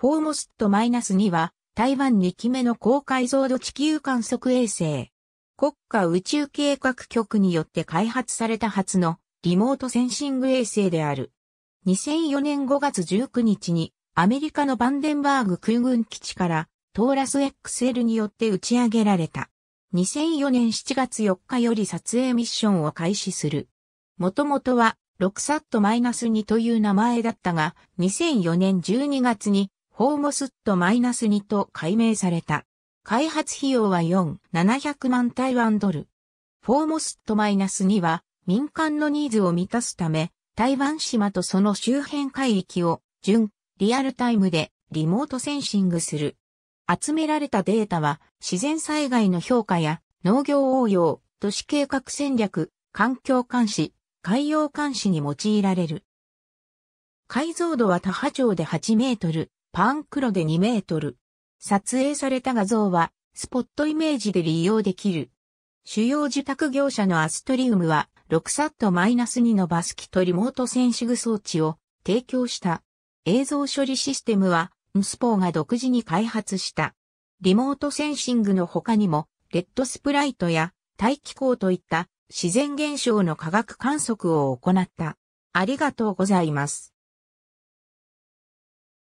フォーモスット -2 は、台湾2機目の高解像度地球観測衛星。国家宇宙計画局によって開発された初のリモートセンシング衛星である。2004年5月19日にアメリカのバンデンバーグ空軍基地からトーラス XL によって打ち上げられた。2004年7月4日より撮影ミッションを開始する。もともとは 6SAT-2 という名前だったが、2004年12月にホーモスット -2 と改名された。開発費用は4、700万台湾ドル。フォーモスット -2 は民間のニーズを満たすため、台湾島とその周辺海域を準、リアルタイムでリモートセンシングする。集められたデータは自然災害の評価や農業応用、都市計画戦略、環境監視、海洋監視に用いられる。解像度は多波長で8メートル、パンクロで2メートル。撮影された画像は、スポットイメージで利用できる。主要受託業者のアストリウムは、6イナス2のバス機とリモートセンシング装置を提供した。映像処理システムは、ムスポーが独自に開発した。リモートセンシングの他にも、レッドスプライトや大気孔といった自然現象の科学観測を行った。ありがとうございます。